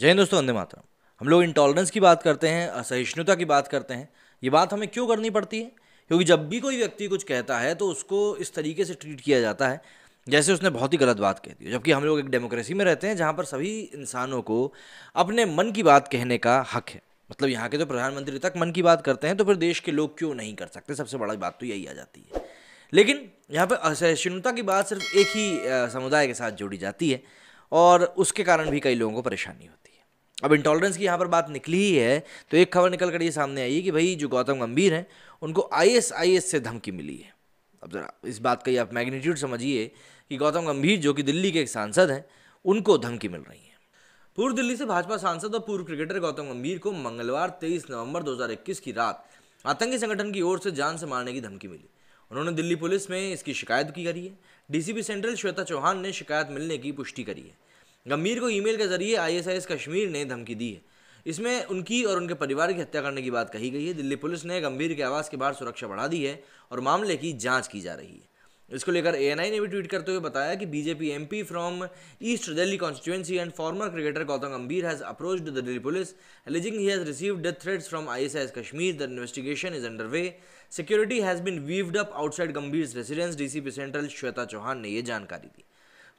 जय हिंद दोस्तों वंदे मातरम हम लोग इंटॉलरेंस की बात करते हैं असहिष्णुता की बात करते हैं ये बात हमें क्यों करनी पड़ती है क्योंकि जब भी कोई व्यक्ति कुछ कहता है तो उसको इस तरीके से ट्रीट किया जाता है जैसे उसने बहुत ही गलत बात कह दी जबकि हम लोग एक डेमोक्रेसी में रहते हैं जहाँ पर सभी इंसानों को अपने मन की बात कहने का हक है मतलब यहाँ के तो प्रधानमंत्री तक मन की बात करते हैं तो फिर देश के लोग क्यों नहीं कर सकते सबसे बड़ी बात तो यही आ जाती है लेकिन यहाँ पर असहिष्णुता की बात सिर्फ एक ही समुदाय के साथ जोड़ी जाती है और उसके कारण भी कई लोगों को परेशानी होती है अब इंटॉलरेंस की यहाँ पर बात निकली ही है तो एक खबर निकल कर ये सामने आई है कि भाई जो गौतम गंभीर हैं उनको आई से धमकी मिली है अब ज़रा इस बात का ये आप मैग्नीट्यूड समझिए कि गौतम गंभीर जो कि दिल्ली के एक सांसद हैं उनको धमकी मिल रही है पूर्व दिल्ली से भाजपा सांसद और पूर्व क्रिकेटर गौतम गंभीर को मंगलवार तेईस नवंबर दो की रात आतंकी संगठन की ओर से जान से मारने की धमकी मिली उन्होंने दिल्ली पुलिस में इसकी शिकायत की करी है डीसीपी सेंट्रल श्वेता चौहान ने शिकायत मिलने की पुष्टि करी है गंभीर को ईमेल के जरिए आईएसआईएस कश्मीर ने धमकी दी है इसमें उनकी और उनके परिवार की हत्या करने की बात कही गई है दिल्ली पुलिस ने गंभीर के आवास के बाहर सुरक्षा बढ़ा दी है और मामले की जांच की जा रही है इसको लेकर एएनआई ने भी ट्वीट करते हुए बताया कि BJP MP from east Delhi constituency and former cricketer Gautam Gambhir has approached the Delhi police alleging he has received death threats from ISIS Kashmir the investigation is under way security has been beefed up outside Gambhir residence DCP central Shweta Chauhan ने यह जानकारी दी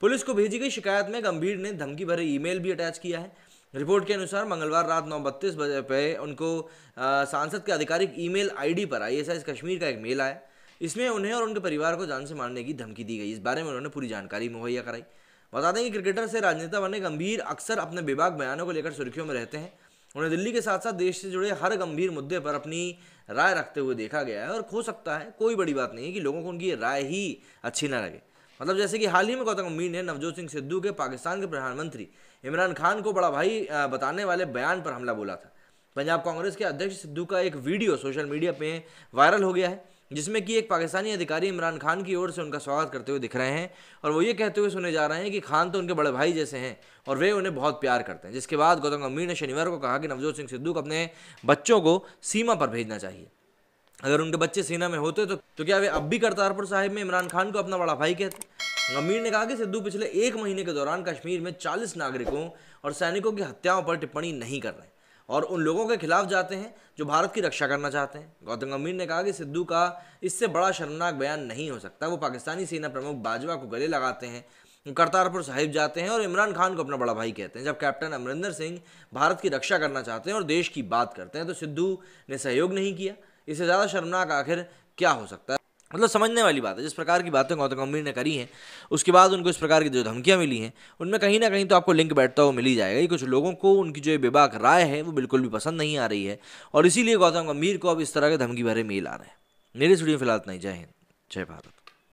police को भेजी गई शिकायत में गंभीर ने धमकी भरे ईमेल भी अटैच किया है रिपोर्ट के अनुसार मंगलवार रात नौ बत्तीस बजे पे उनको सांसद के आधिकारिक ईमेल आईडी पर आई एस कश्मीर का एक मेल आया इसमें उन्हें और उनके परिवार को जान से मारने की धमकी दी गई इस बारे में उन्होंने पूरी जानकारी मुहैया कराई बता दें कि क्रिकेटर से राजनेता बने गंभीर अक्सर अपने विभाग बयानों को लेकर सुर्खियों में रहते हैं उन्हें दिल्ली के साथ साथ देश से जुड़े हर गंभीर मुद्दे पर अपनी राय रखते हुए देखा गया है और हो सकता है कोई बड़ी बात नहीं है कि लोगों को उनकी राय ही अच्छी ना लगे मतलब जैसे कि हाल ही में गौतम गंभीर ने नवजोत सिंह सिद्धू के पाकिस्तान के प्रधानमंत्री इमरान खान को बड़ा भाई बताने वाले बयान पर हमला बोला था पंजाब कांग्रेस के अध्यक्ष सिद्धू का एक वीडियो सोशल मीडिया पे वायरल हो गया है जिसमें कि एक पाकिस्तानी अधिकारी इमरान खान की ओर से उनका स्वागत करते हुए दिख रहे हैं और वो ये कहते हुए सुने जा रहे हैं कि खान तो उनके बड़े भाई जैसे हैं और वे उन्हें बहुत प्यार करते हैं जिसके बाद गौतम गंभीर ने शनिवार को कहा कि नवजोत सिंह सिद्धू को अपने बच्चों को सीमा पर भेजना चाहिए अगर उनके बच्चे सेना में होते तो तो क्या वे अब भी करतारपुर साहिब में इमरान खान को अपना बड़ा भाई कहते अमीर ने कहा कि सिद्धू पिछले एक महीने के दौरान कश्मीर में 40 नागरिकों और सैनिकों की हत्याओं पर टिप्पणी नहीं कर रहे और उन लोगों के खिलाफ जाते हैं जो भारत की रक्षा करना चाहते हैं गौतम गंभीर ने कहा कि सिद्धू का इससे बड़ा शर्मनाक बयान नहीं हो सकता वो पाकिस्तानी सेना प्रमुख बाजवा को गले लगाते हैं करतारपुर साहिब जाते हैं और इमरान खान को अपना बड़ा भाई कहते हैं जब कैप्टन अमरिंदर सिंह भारत की रक्षा करना चाहते हैं और देश की बात करते हैं तो सिद्धू ने सहयोग नहीं किया इससे ज़्यादा शर्मनाक आखिर क्या हो सकता है मतलब समझने वाली बात है जिस प्रकार की बातें गौतम गंभीर ने करी हैं उसके बाद उनको इस प्रकार की जो धमकियाँ मिली हैं उनमें कहीं ना कहीं तो आपको लिंक बैठता हुआ मिल ही जाएगा कुछ लोगों को उनकी जो बेबाक राय है वो बिल्कुल भी पसंद नहीं आ रही है और इसीलिए गौतम गंभीर को अब इस तरह के धमकी भरे मेल आ रहे हैं मेरे स्टूडियो फिलहाल नहीं जय हिंद जय भारत